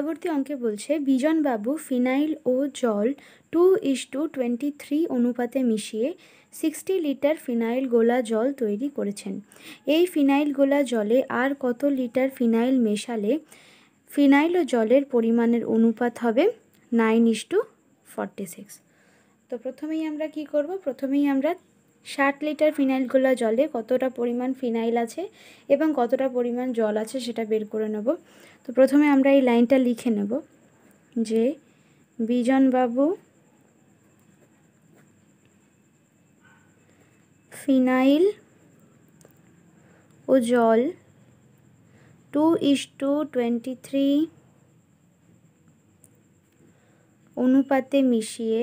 পরবর্তী অঙ্কে বলছে বিজনবাবু ফিনাইল ও জল two is to twenty three অনুপাতে মিশিয়ে সিক্সটি লিটার ফিনাইল গোলা জল তৈরি করেছেন এই ফিনাইল গোলা জলে আর কত লিটার ফিনাইল মেশালে ফিনাইল ও জলের পরিমাণের অনুপাত হবে nine is to forty six তো প্রথমেই আমরা কি করব প্রথমেই আমরা ষাট লিটার ফিনাইল জলে কতটা পরিমাণ ফিনাইল আছে এবং কতটা পরিমাণ জল আছে সেটা বের করে নেব তো প্রথমে আমরা এই লাইনটা লিখে নেব যে বিজনবাবু ফিনাইল ও জল two is to twenty three অনুপাতে মিশিয়ে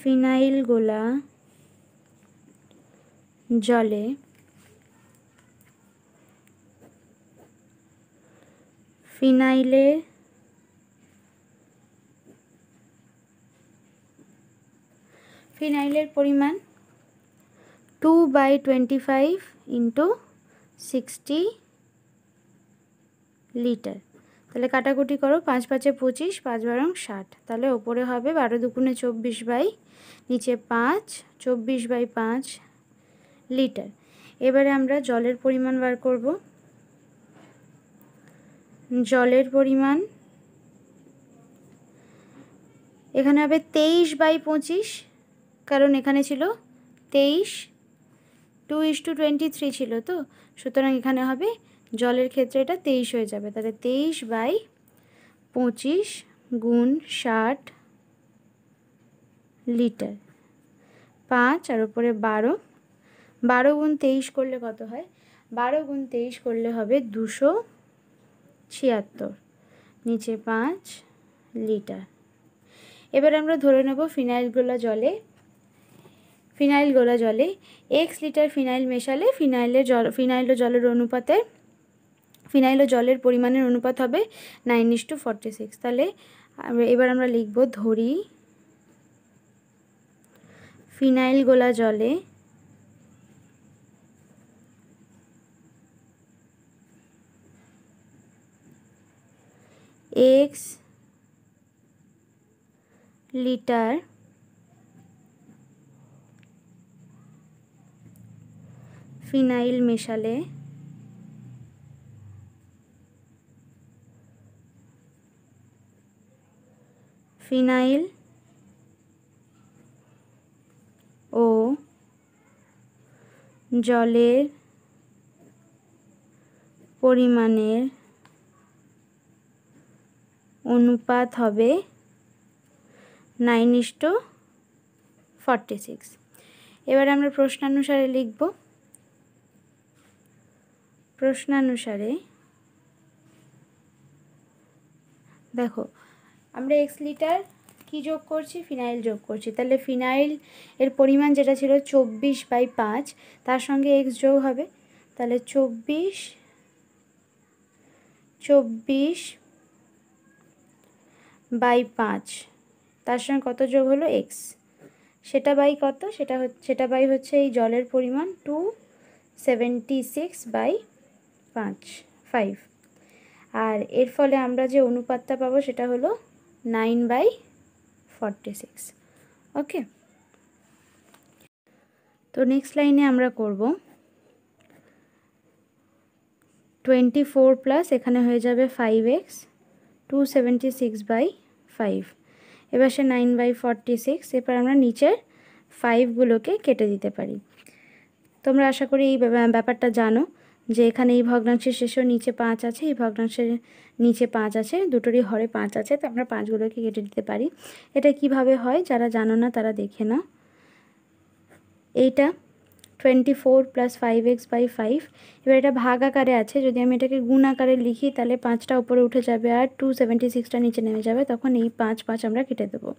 ফিনাইলগুলা জলে ফিনাইলে ফিনাইলের পরিমাণ two by twenty five into sixty litre তাহলে কাটাকুটি করো পাঁচ পাঁচে পঁচিশ পাঁচ বারং ষাট তাহলে ওপরে হবে বারো দুকুনে চব্বিশ বাই নিচে পাঁচ চব্বিশ বাই পাঁচ লিটার এবারে আমরা জলের পরিমাণ বার করব জলের পরিমাণ এখানে হবে তেইশ বাই পঁচিশ কারণ এখানে ছিল তেইশ two is to twenty three ছিল তো সুতরাং এখানে হবে জলের ক্ষেত্রে এটা তেইশ হয়ে যাবে তাহলে তেইশ বাই পঁচিশ গুণ ষাট লিটার পাঁচ আর ওপরে বারো বারো গুণ তেইশ করলে কত হয় বারো গুণ তেইশ করলে হবে দুশো ছিয়াত্তর নিচে পাঁচ লিটার এবার আমরা ধরে নেব ফিনাইল গোলা জলে ফিনাইল গোলা জলে এক্স লিটার ফিনাইল মেশালে ফিনাইলের জল ফিনাইল জলের অনুপাতে ফিনাইল ও জলের পরিমাণের অনুপাত হবে nine is to forty six তাহলে এবার আমরা লিখব ধরি ফিনাইল গোলা জলে এক্স লিটার ফিনাইল মেশালে ফিনাইল ও জলের পরিমাণের অনুপাত হবে নাইন ইস্ট ফর্টি সিক্স এবার আমরা প্রশ্নানুসারে লিখব প্রশ্নানুসারে দেখো আমরা এক্স লিটার কী যোগ করছি ফিনাইল যোগ করছি তাহলে ফিনাইল এর পরিমাণ যেটা ছিল চব্বিশ বাই পাঁচ তার সঙ্গে এক্স যোগ হবে তাহলে চব্বিশ চব্বিশ বাই পাঁচ তার সঙ্গে কত যোগ হলো এক্স সেটা বাই কত সেটা সেটা বাই হচ্ছে এই জলের পরিমাণ টু সেভেন্টি সিক্স বাই পাঁচ ফাইভ আর এর ফলে আমরা যে অনুপাতটা পাবো সেটা হলো nine by forty six okay তো নেক্সট লাইনে আমরা করব টোয়েন্টি ফোর প্লাস এখানে হয়ে যাবে five X two seventy six by five এবার সে নাইন বাই ফর্টি সিক্স এবার আমরা নিচের ফাইভগুলোকে কেটে দিতে পারি তোমরা আশা করি এই ব্যাপারটা জানো যে এখানে এই ভগ্নাংশের শেষেও নিচে পাঁচ আছে এই ভগ্নাংশের নিচে পাঁচ আছে দুটোরই হরে পাঁচ আছে তো আমরা পাঁচগুলোকে কেটে দিতে পারি এটা কিভাবে হয় যারা জানো না তারা দেখে না এইটা twenty four plus five X by five এবার এটা ভাগ আকারে আছে যদি আমি এটাকে গুণ আকারে লিখি তাহলে পাঁচটা উপরে উঠে যাবে আর টু সেভেন্টি সিক্সটা নিচে নেমে যাবে তখন এই পাঁচ পাঁচ আমরা কেটে দেবো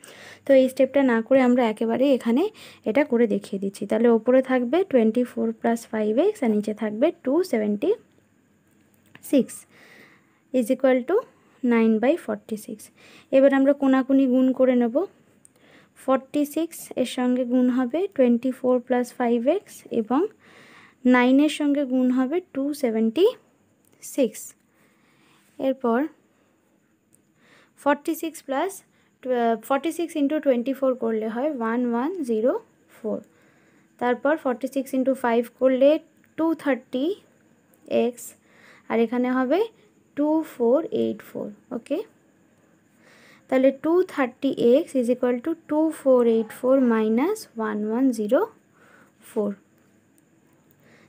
তো এই স্টেপটা না করে আমরা একেবারে এখানে এটা করে দেখিয়ে দিচ্ছি তাহলে ওপরে থাকবে twenty four plus five X আর নিচে থাকবে two seventy six is equal to nine by forty six এবার আমরা কোনাকুনি গুণ করে নেবো ফর্টি সিক্স এর সঙ্গে গুণ হবে twenty four plus five x এবং নাইনের সঙ্গে গুণ হবে টু সেভেন্টি সিক্স এরপর forty six plus forty six into twenty four করলে হয় ওয়ান ওয়ান জিরো ফোর তারপর ফর্টি সিক্স ইন্টু ফাইভ করলে টু থার্টি এক্স আর এখানে হবে two four eight four okay তাহলে two thirty x is equal to two four eight four minus one one zero four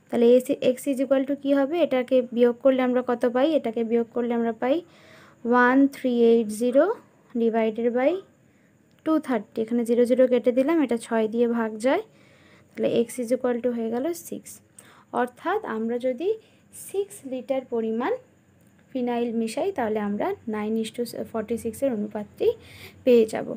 তাহলে এস x is equal two কী হবে এটাকে বিয়োগ করলে আমরা কত পাই এটাকে বিয়োগ করলে আমরা পাই one three eight zero divided by two thirty এখানে জিরো জিরো কেটে দিলাম এটা ছয় দিয়ে ভাগ যায় তাহলে এক্স ইজ ইকুয়াল টু হয়ে গেল সিক্স অর্থাৎ আমরা যদি সিক্স লিটার পরিমাণ ফিনাইল মিশাই তাহলে আমরা নাইন ইস টু ফর্টি সিক্সের অনুপাতটি পেয়ে যাব